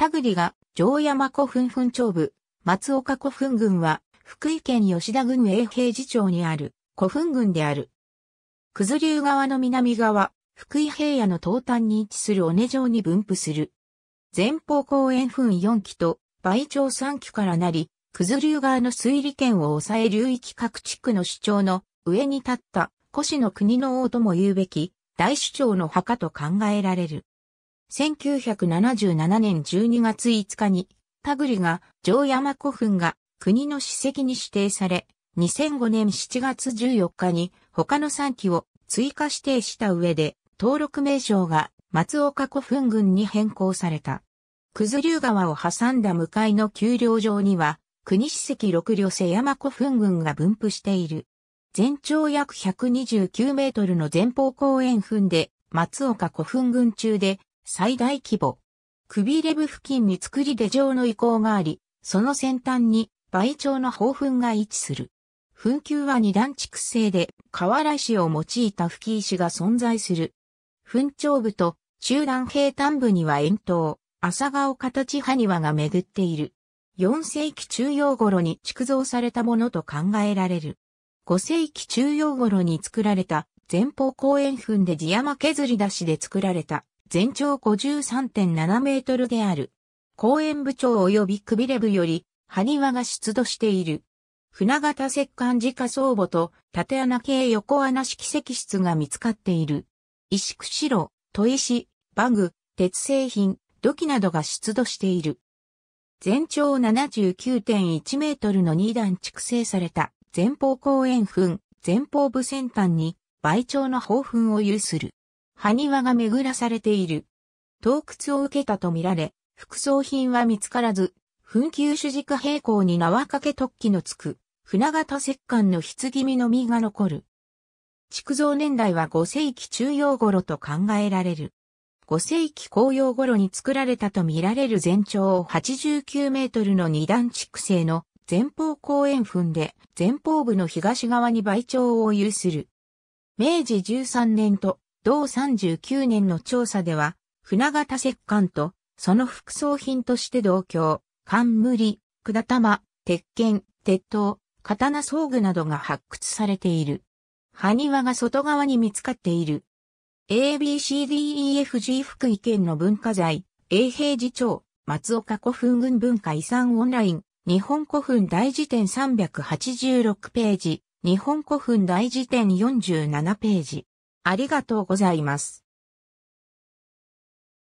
田栗が城山古墳墳長部、松岡古墳群は福井県吉田郡永平寺町にある古墳群である。九頭竜川の南側、福井平野の東端に位置する尾根城に分布する。前方公園墳4基と倍町3基からなり、九頭竜川の水利圏を抑え流域各地区の主張の上に立った古市の国の王とも言うべき大主張の墓と考えられる。1977年12月5日に、タグリが城山古墳が国の史跡に指定され、2005年7月14日に他の3基を追加指定した上で、登録名称が松岡古墳群に変更された。九頭竜川を挟んだ向かいの丘陵上には、国史跡六両瀬山古墳群が分布している。全長約129メートルの前方公園墳で、松岡古墳群中で最大規模。クビレブ付近に作り出城の遺構があり、その先端に倍長の砲墳が位置する。墳丘は二段築成で河原石を用いた吹き石が存在する。墳頂部と中段平坦部には円筒、朝顔形埴輪が巡っている。4世紀中央頃に築造されたものと考えられる。5世紀中央頃に作られた前方後円墳で地山削り出しで作られた全長53.7メートルである。公園部長及びくびれ部より、埴輪が出土している。船形石棺自家倉母と縦穴系横穴式石室が見つかっている。石釧路、砥石、バグ、鉄製品、土器などが出土している。全長79.1メートルの2段築成された前方後円墳、前方部先端に倍長の砲墳を有する。埴輪が巡らされている。洞窟を受けたとみられ、副葬品は見つからず、墳丘主軸平行に縄掛け突起のつく、船形石棺の棺身の実が残る。築造年代は5世紀中央頃と考えられる。5世紀紅葉頃に作られたと見られる全長89メートルの二段築成の前方後円墳で前方部の東側に倍長を有する。明治13年と同39年の調査では、船形石棺と、その副葬品として同郷、冠、管玉、鉄剣、鉄刀、刀装具などが発掘されている。埴輪が外側に見つかっている。ABCDEFG 福井県の文化財、永平寺町、松岡古墳群文化遺産オンライン、日本古墳大辞典386ページ、日本古墳大辞典47ページ。ありがとうございます。